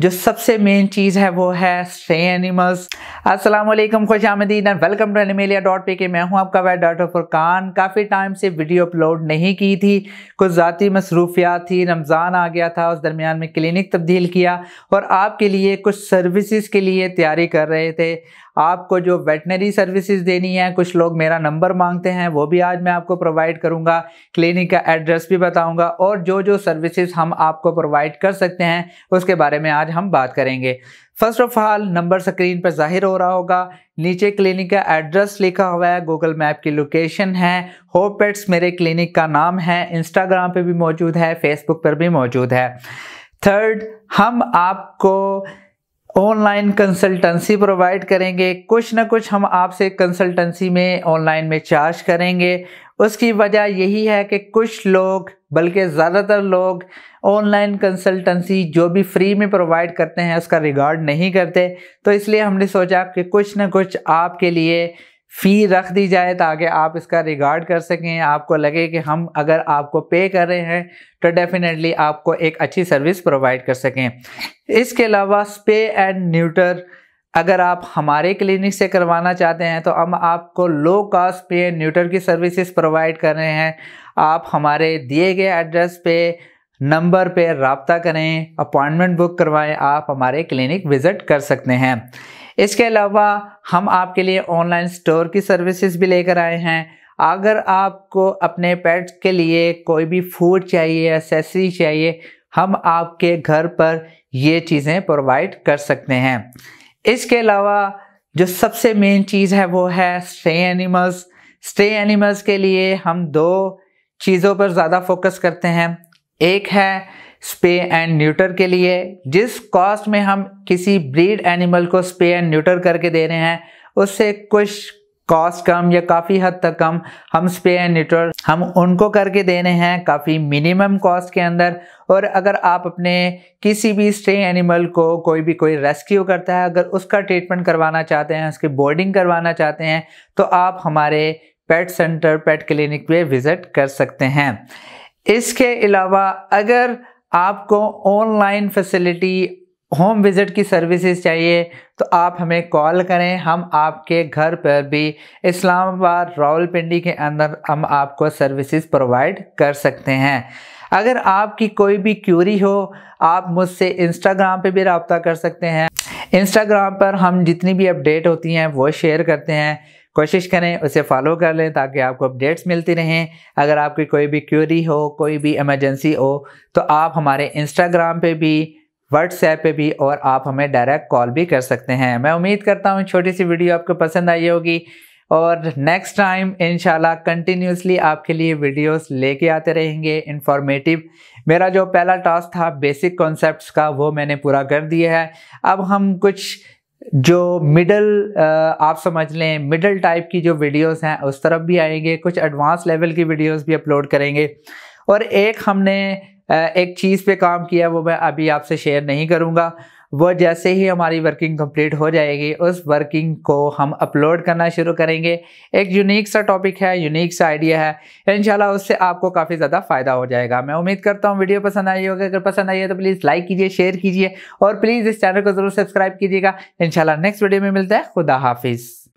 जो सबसे मेन चीज़ है वो है स्ट्रे एनिमल्स अस्सलाम वालेकुम खुश आमदीद and welcome to Animalia dot P K मैं हूँ आपका वह डॉक्टर फुरकान काफ़ी टाइम से वीडियो अपलोड नहीं की थी कुछ ज़ाती मसरूफियात थी रमज़ान आ गया था उस दरमियान में क्लिनिक तब्दील किया और आपके लिए कुछ सर्विसेज के लिए तैयारी कर रहे थे आपको जो वेटनरी सर्विसेज देनी है कुछ लोग मेरा नंबर मांगते हैं वो भी आज मैं आपको प्रोवाइड करूँगा क्लिनिक का एड्रेस भी बताऊँगा और जो जो सर्विसेज हम आपको प्रोवाइड कर सकते हैं उसके बारे में आज हम बात करेंगे first of all number screen पर जाहिर हो रहा होगा नीचे क्लिनिक का एड्रेस लिखा हुआ है गूगल मैप की लोकेशन है होपेट्स मेरे क्लिनिक का नाम है इंस्टाग्राम पर भी मौजूद है फेसबुक पर भी मौजूद है थर्ड हम आपको ऑनलाइन कंसल्टेंसी प्रोवाइड करेंगे कुछ ना कुछ हम आपसे कंसल्टेंसी में ऑनलाइन में चार्ज करेंगे उसकी वजह यही है कि कुछ लोग बल्कि ज़्यादातर लोग ऑनलाइन कंसल्टेंसी जो भी फ्री में प्रोवाइड करते हैं उसका रिगार्ड नहीं करते तो इसलिए हमने सोचा कि कुछ ना कुछ आपके लिए फ़ी रख दी जाए ताकि आप इसका रिगार्ड कर सकें आपको लगे कि हम अगर आपको पे कर रहे हैं तो डेफ़िनेटली आपको एक अच्छी सर्विस प्रोवाइड कर सकें इसके अलावा स्पे एंड न्यूटर अगर आप हमारे क्लिनिक से करवाना चाहते हैं तो हम आपको लो कास्ट पे न्यूटर की सर्विसेज प्रोवाइड कर रहे हैं आप हमारे दिए गए एड्रेस पे नंबर पर रबता करें अपॉइंटमेंट बुक करवाएं आप हमारे क्लिनिक विज़िट कर सकते हैं इसके अलावा हम आपके लिए ऑनलाइन स्टोर की सर्विसेज भी लेकर आए हैं अगर आपको अपने पेट के लिए कोई भी फूड चाहिए एसेसरी चाहिए हम आपके घर पर ये चीज़ें प्रोवाइड कर सकते हैं इसके अलावा जो सबसे मेन चीज़ है वो है स्टे एनिमल्स स्टे एनिमल्स के लिए हम दो चीज़ों पर ज़्यादा फोकस करते हैं एक है स्पे एंड न्यूटर के लिए जिस कॉस्ट में हम किसी ब्रीड एनिमल को स्पे एंड न्यूटर करके दे रहे हैं उससे कुछ कॉस्ट कम या काफ़ी हद तक कम हम स्पे एंड न्यूटर हम उनको करके देने हैं काफ़ी मिनिमम कॉस्ट के अंदर और अगर आप अपने किसी भी स्टे एनिमल को कोई भी कोई रेस्क्यू करता है अगर उसका ट्रीटमेंट करवाना चाहते हैं उसकी बोर्डिंग करवाना चाहते हैं तो आप हमारे पेट सेंटर पेट क्लिनिक पे विज़िट कर सकते हैं इसके अलावा अगर आपको ऑनलाइन फैसिलिटी होम विज़िट की सर्विसेज चाहिए तो आप हमें कॉल करें हम आपके घर पर भी इस्लामाबाद रावलपिंडी के अंदर हम आपको सर्विसेज प्रोवाइड कर सकते हैं अगर आपकी कोई भी क्यूरी हो आप मुझसे इंस्टाग्राम पे भी रबता कर सकते हैं इंस्टाग्राम पर हम जितनी भी अपडेट होती हैं वो शेयर करते हैं कोशिश करें उसे फॉलो कर लें ताकि आपको अपडेट्स मिलती रहें अगर आपकी कोई भी क्यूरी हो कोई भी इमरजेंसी हो तो आप हमारे इंस्टाग्राम पे भी व्हाट्सएप पे भी और आप हमें डायरेक्ट कॉल भी कर सकते हैं मैं उम्मीद करता हूँ छोटी सी वीडियो आपको पसंद आई होगी और नेक्स्ट टाइम इन कंटिन्यूसली आपके लिए वीडियोस लेके आते रहेंगे इन्फॉर्मेटिव मेरा जो पहला टास्क था बेसिक कॉन्सेप्ट्स का वो मैंने पूरा कर दिया है अब हम कुछ जो मिडल uh, आप समझ लें मिडल टाइप की जो वीडियोस हैं उस तरफ भी आएंगे कुछ एडवांस लेवल की वीडियोस भी अपलोड करेंगे और एक हमने uh, एक चीज़ पे काम किया वो मैं अभी आपसे शेयर नहीं करूँगा वो जैसे ही हमारी वर्किंग कंप्लीट हो जाएगी उस वर्किंग को हम अपलोड करना शुरू करेंगे एक यूनिक सा टॉपिक है यूनिक सा आइडिया है इनशाला उससे आपको काफ़ी ज़्यादा फ़ायदा हो जाएगा मैं उम्मीद करता हूँ वीडियो पसंद आई होगी अगर पसंद आई है तो प्लीज़ लाइक कीजिए शेयर कीजिए और प्लीज़ इस चैनल को ज़रूर सब्सक्राइब कीजिएगा इनशाला नेक्स्ट वीडियो में मिलता है खुदा हाफिज़